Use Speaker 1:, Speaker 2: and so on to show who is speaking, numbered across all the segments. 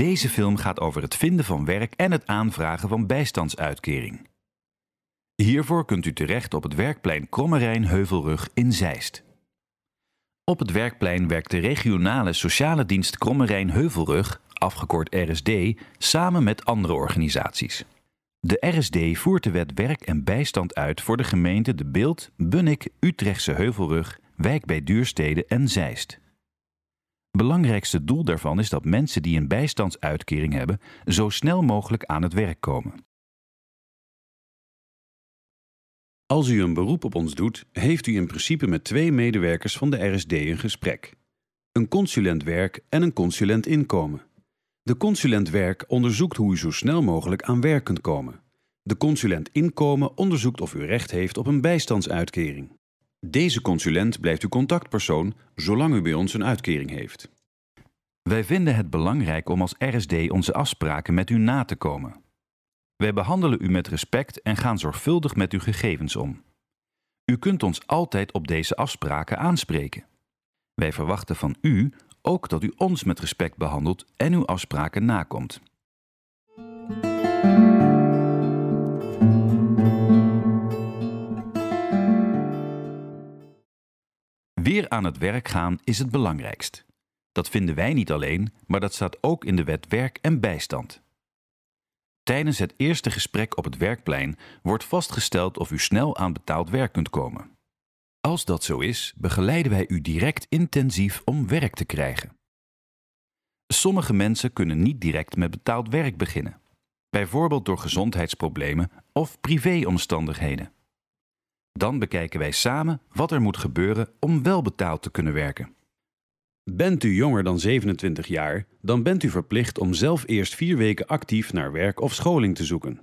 Speaker 1: Deze film gaat over het vinden van werk en het aanvragen van bijstandsuitkering. Hiervoor kunt u terecht op het werkplein Krommerijn Heuvelrug in Zeist. Op het werkplein werkt de regionale sociale dienst Krommerijn Heuvelrug, afgekort RSD, samen met andere organisaties. De RSD voert de wet werk en bijstand uit voor de gemeenten De Beeld, Bunnik, Utrechtse Heuvelrug, Wijk bij Duurstede en Zeist. Belangrijkste doel daarvan is dat mensen die een bijstandsuitkering hebben zo snel mogelijk aan het werk komen. Als u een beroep op ons doet, heeft u in principe met twee medewerkers van de RSD een gesprek. Een consulent werk en een consulent inkomen. De consulent werk onderzoekt hoe u zo snel mogelijk aan werk kunt komen. De consulent inkomen onderzoekt of u recht heeft op een bijstandsuitkering. Deze consulent blijft uw contactpersoon zolang u bij ons een uitkering heeft. Wij vinden het belangrijk om als RSD onze afspraken met u na te komen. Wij behandelen u met respect en gaan zorgvuldig met uw gegevens om. U kunt ons altijd op deze afspraken aanspreken. Wij verwachten van u ook dat u ons met respect behandelt en uw afspraken nakomt. aan het werk gaan is het belangrijkst. Dat vinden wij niet alleen, maar dat staat ook in de wet werk en bijstand. Tijdens het eerste gesprek op het werkplein wordt vastgesteld of u snel aan betaald werk kunt komen. Als dat zo is, begeleiden wij u direct intensief om werk te krijgen. Sommige mensen kunnen niet direct met betaald werk beginnen, bijvoorbeeld door gezondheidsproblemen of privéomstandigheden. Dan bekijken wij samen wat er moet gebeuren om wel betaald te kunnen werken. Bent u jonger dan 27 jaar, dan bent u verplicht om zelf eerst vier weken actief naar werk of scholing te zoeken.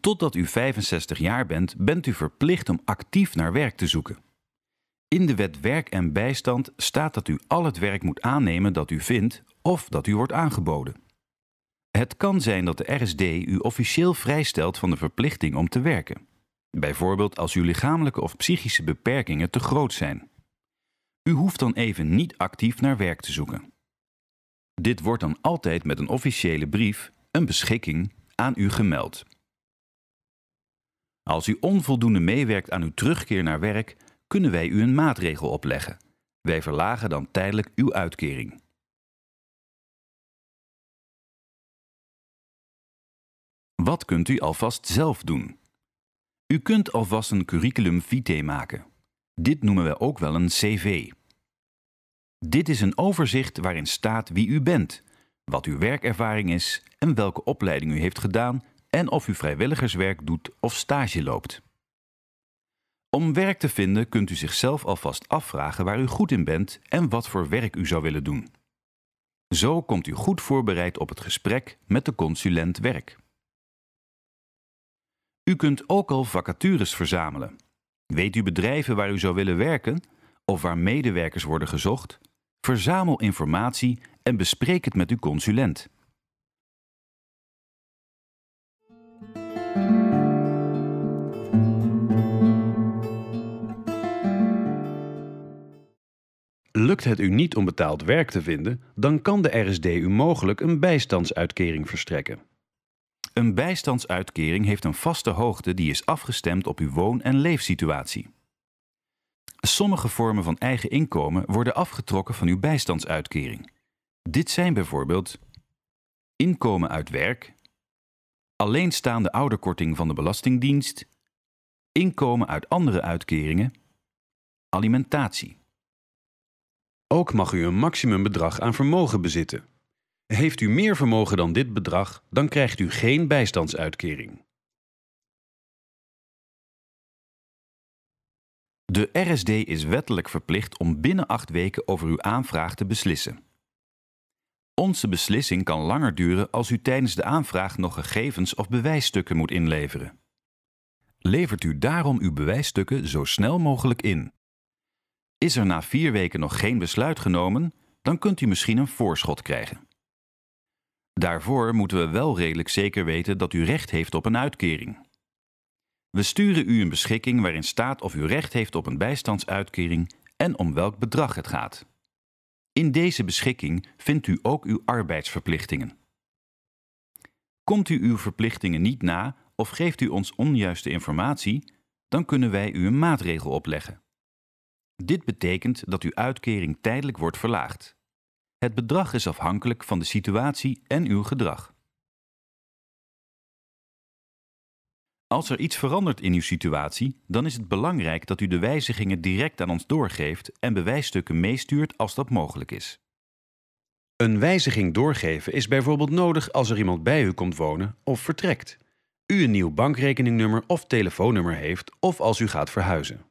Speaker 1: Totdat u 65 jaar bent, bent u verplicht om actief naar werk te zoeken. In de wet werk en bijstand staat dat u al het werk moet aannemen dat u vindt of dat u wordt aangeboden. Het kan zijn dat de RSD u officieel vrijstelt van de verplichting om te werken. Bijvoorbeeld als uw lichamelijke of psychische beperkingen te groot zijn. U hoeft dan even niet actief naar werk te zoeken. Dit wordt dan altijd met een officiële brief, een beschikking, aan u gemeld. Als u onvoldoende meewerkt aan uw terugkeer naar werk, kunnen wij u een maatregel opleggen. Wij verlagen dan tijdelijk uw uitkering. Wat kunt u alvast zelf doen? U kunt alvast een curriculum vitae maken. Dit noemen we ook wel een CV. Dit is een overzicht waarin staat wie u bent, wat uw werkervaring is en welke opleiding u heeft gedaan en of u vrijwilligerswerk doet of stage loopt. Om werk te vinden kunt u zichzelf alvast afvragen waar u goed in bent en wat voor werk u zou willen doen. Zo komt u goed voorbereid op het gesprek met de consulent werk. U kunt ook al vacatures verzamelen. Weet u bedrijven waar u zou willen werken of waar medewerkers worden gezocht? Verzamel informatie en bespreek het met uw consulent. Lukt het u niet om betaald werk te vinden, dan kan de RSD u mogelijk een bijstandsuitkering verstrekken. Een bijstandsuitkering heeft een vaste hoogte die is afgestemd op uw woon- en leefsituatie. Sommige vormen van eigen inkomen worden afgetrokken van uw bijstandsuitkering. Dit zijn bijvoorbeeld inkomen uit werk, alleenstaande ouderkorting van de Belastingdienst, inkomen uit andere uitkeringen, alimentatie. Ook mag u een maximumbedrag aan vermogen bezitten. Heeft u meer vermogen dan dit bedrag, dan krijgt u geen bijstandsuitkering. De RSD is wettelijk verplicht om binnen acht weken over uw aanvraag te beslissen. Onze beslissing kan langer duren als u tijdens de aanvraag nog gegevens of bewijsstukken moet inleveren. Levert u daarom uw bewijsstukken zo snel mogelijk in. Is er na vier weken nog geen besluit genomen, dan kunt u misschien een voorschot krijgen. Daarvoor moeten we wel redelijk zeker weten dat u recht heeft op een uitkering. We sturen u een beschikking waarin staat of u recht heeft op een bijstandsuitkering en om welk bedrag het gaat. In deze beschikking vindt u ook uw arbeidsverplichtingen. Komt u uw verplichtingen niet na of geeft u ons onjuiste informatie, dan kunnen wij u een maatregel opleggen. Dit betekent dat uw uitkering tijdelijk wordt verlaagd. Het bedrag is afhankelijk van de situatie en uw gedrag. Als er iets verandert in uw situatie, dan is het belangrijk dat u de wijzigingen direct aan ons doorgeeft en bewijsstukken meestuurt als dat mogelijk is. Een wijziging doorgeven is bijvoorbeeld nodig als er iemand bij u komt wonen of vertrekt, u een nieuw bankrekeningnummer of telefoonnummer heeft of als u gaat verhuizen.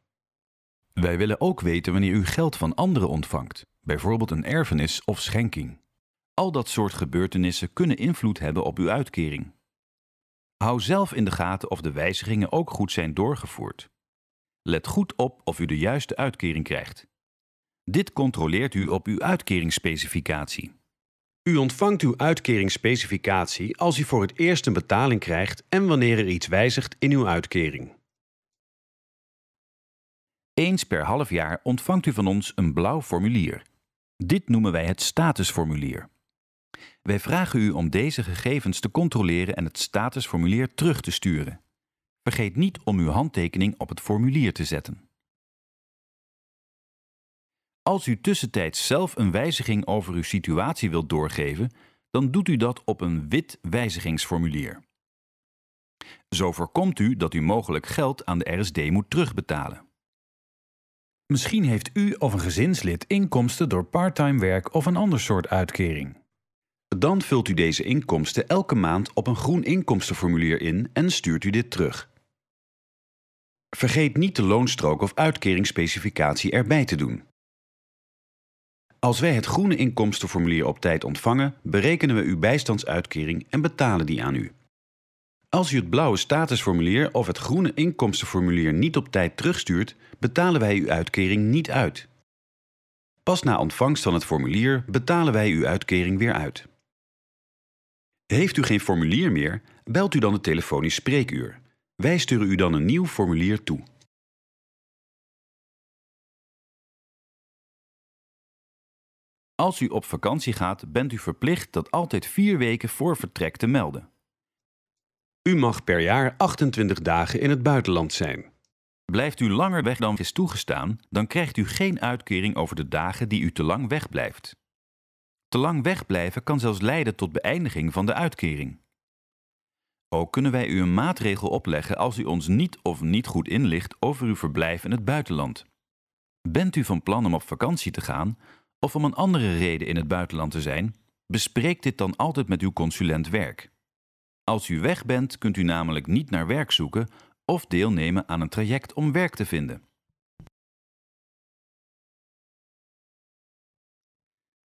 Speaker 1: Wij willen ook weten wanneer u geld van anderen ontvangt bijvoorbeeld een erfenis of schenking. Al dat soort gebeurtenissen kunnen invloed hebben op uw uitkering. Hou zelf in de gaten of de wijzigingen ook goed zijn doorgevoerd. Let goed op of u de juiste uitkering krijgt. Dit controleert u op uw uitkeringsspecificatie. U ontvangt uw uitkeringsspecificatie als u voor het eerst een betaling krijgt en wanneer er iets wijzigt in uw uitkering. Eens per half jaar ontvangt u van ons een blauw formulier dit noemen wij het statusformulier. Wij vragen u om deze gegevens te controleren en het statusformulier terug te sturen. Vergeet niet om uw handtekening op het formulier te zetten. Als u tussentijds zelf een wijziging over uw situatie wilt doorgeven, dan doet u dat op een wit wijzigingsformulier. Zo voorkomt u dat u mogelijk geld aan de RSD moet terugbetalen. Misschien heeft u of een gezinslid inkomsten door parttime werk of een ander soort uitkering. Dan vult u deze inkomsten elke maand op een groen inkomstenformulier in en stuurt u dit terug. Vergeet niet de loonstrook of uitkeringsspecificatie erbij te doen. Als wij het groene inkomstenformulier op tijd ontvangen, berekenen we uw bijstandsuitkering en betalen die aan u. Als u het blauwe statusformulier of het groene inkomstenformulier niet op tijd terugstuurt, betalen wij uw uitkering niet uit. Pas na ontvangst van het formulier betalen wij uw uitkering weer uit. Heeft u geen formulier meer, belt u dan het telefonisch spreekuur. Wij sturen u dan een nieuw formulier toe. Als u op vakantie gaat, bent u verplicht dat altijd vier weken voor vertrek te melden. U mag per jaar 28 dagen in het buitenland zijn. Blijft u langer weg dan is toegestaan, dan krijgt u geen uitkering over de dagen die u te lang wegblijft. Te lang wegblijven kan zelfs leiden tot beëindiging van de uitkering. Ook kunnen wij u een maatregel opleggen als u ons niet of niet goed inlicht over uw verblijf in het buitenland. Bent u van plan om op vakantie te gaan of om een andere reden in het buitenland te zijn, bespreek dit dan altijd met uw consulent werk. Als u weg bent, kunt u namelijk niet naar werk zoeken of deelnemen aan een traject om werk te vinden.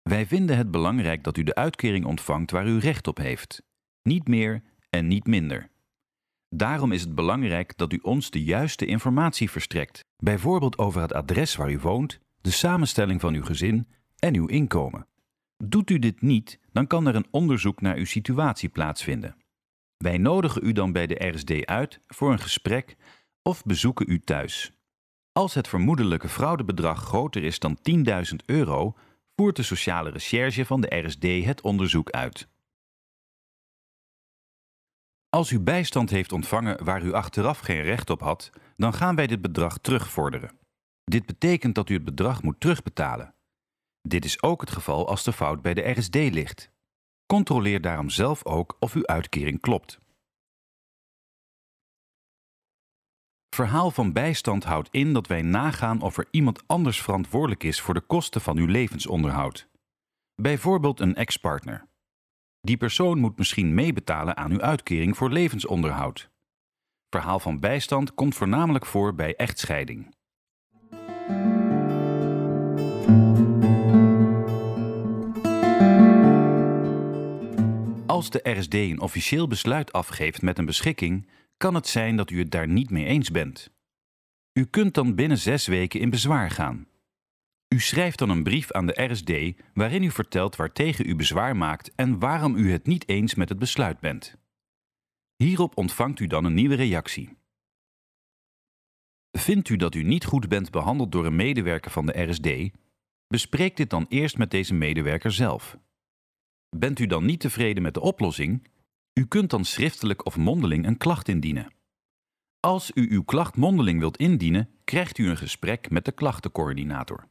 Speaker 1: Wij vinden het belangrijk dat u de uitkering ontvangt waar u recht op heeft. Niet meer en niet minder. Daarom is het belangrijk dat u ons de juiste informatie verstrekt, bijvoorbeeld over het adres waar u woont, de samenstelling van uw gezin en uw inkomen. Doet u dit niet, dan kan er een onderzoek naar uw situatie plaatsvinden. Wij nodigen u dan bij de RSD uit voor een gesprek of bezoeken u thuis. Als het vermoedelijke fraudebedrag groter is dan 10.000 euro, voert de sociale recherche van de RSD het onderzoek uit. Als u bijstand heeft ontvangen waar u achteraf geen recht op had, dan gaan wij dit bedrag terugvorderen. Dit betekent dat u het bedrag moet terugbetalen. Dit is ook het geval als de fout bij de RSD ligt. Controleer daarom zelf ook of uw uitkering klopt. Verhaal van bijstand houdt in dat wij nagaan of er iemand anders verantwoordelijk is voor de kosten van uw levensonderhoud. Bijvoorbeeld een ex-partner. Die persoon moet misschien meebetalen aan uw uitkering voor levensonderhoud. Verhaal van bijstand komt voornamelijk voor bij echtscheiding. Als de RSD een officieel besluit afgeeft met een beschikking, kan het zijn dat u het daar niet mee eens bent. U kunt dan binnen zes weken in bezwaar gaan. U schrijft dan een brief aan de RSD waarin u vertelt waartegen u bezwaar maakt en waarom u het niet eens met het besluit bent. Hierop ontvangt u dan een nieuwe reactie. Vindt u dat u niet goed bent behandeld door een medewerker van de RSD? Bespreek dit dan eerst met deze medewerker zelf. Bent u dan niet tevreden met de oplossing? U kunt dan schriftelijk of mondeling een klacht indienen. Als u uw klacht mondeling wilt indienen, krijgt u een gesprek met de klachtencoördinator.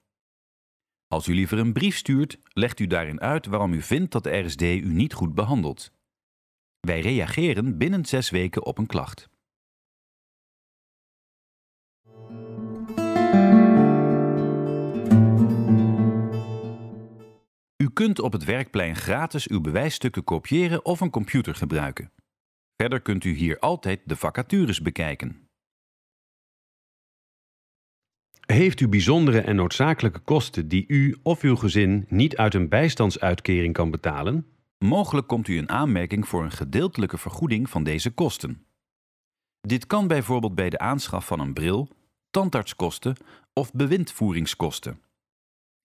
Speaker 1: Als u liever een brief stuurt, legt u daarin uit waarom u vindt dat de RSD u niet goed behandelt. Wij reageren binnen zes weken op een klacht. kunt op het werkplein gratis uw bewijsstukken kopiëren of een computer gebruiken. Verder kunt u hier altijd de vacatures bekijken. Heeft u bijzondere en noodzakelijke kosten die u of uw gezin niet uit een bijstandsuitkering kan betalen? Mogelijk komt u in aanmerking voor een gedeeltelijke vergoeding van deze kosten. Dit kan bijvoorbeeld bij de aanschaf van een bril, tandartskosten of bewindvoeringskosten.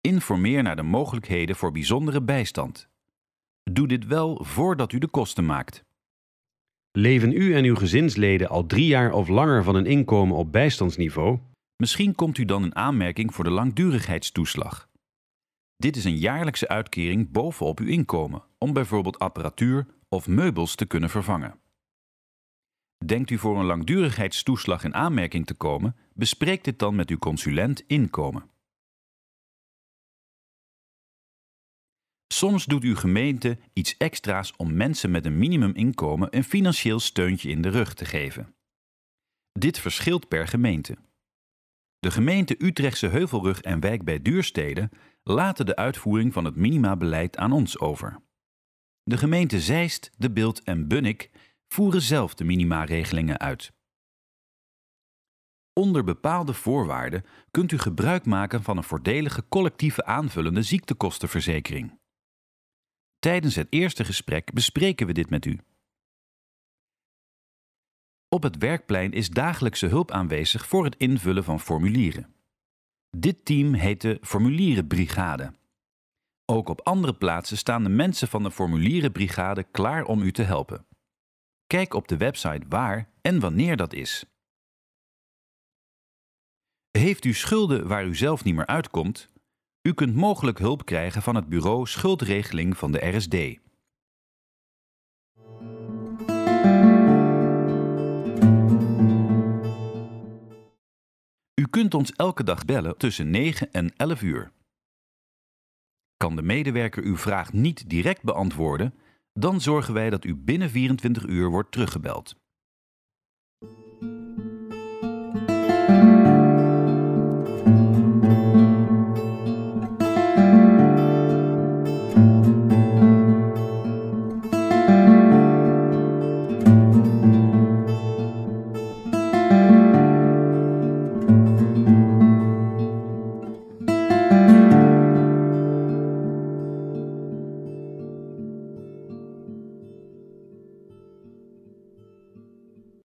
Speaker 1: Informeer naar de mogelijkheden voor bijzondere bijstand. Doe dit wel voordat u de kosten maakt. Leven u en uw gezinsleden al drie jaar of langer van een inkomen op bijstandsniveau? Misschien komt u dan in aanmerking voor de langdurigheidstoeslag. Dit is een jaarlijkse uitkering bovenop uw inkomen, om bijvoorbeeld apparatuur of meubels te kunnen vervangen. Denkt u voor een langdurigheidstoeslag in aanmerking te komen, bespreek dit dan met uw consulent inkomen. Soms doet uw gemeente iets extra's om mensen met een minimuminkomen een financieel steuntje in de rug te geven. Dit verschilt per gemeente. De gemeente Utrechtse Heuvelrug en Wijk bij duursteden laten de uitvoering van het minimabeleid aan ons over. De gemeente Zeist, De Bilt en Bunnik voeren zelf de minimaregelingen uit. Onder bepaalde voorwaarden kunt u gebruik maken van een voordelige collectieve aanvullende ziektekostenverzekering. Tijdens het eerste gesprek bespreken we dit met u. Op het werkplein is dagelijkse hulp aanwezig voor het invullen van formulieren. Dit team heet de Formulierenbrigade. Ook op andere plaatsen staan de mensen van de Formulierenbrigade klaar om u te helpen. Kijk op de website waar en wanneer dat is. Heeft u schulden waar u zelf niet meer uitkomt? U kunt mogelijk hulp krijgen van het bureau Schuldregeling van de RSD. U kunt ons elke dag bellen tussen 9 en 11 uur. Kan de medewerker uw vraag niet direct beantwoorden, dan zorgen wij dat u binnen 24 uur wordt teruggebeld.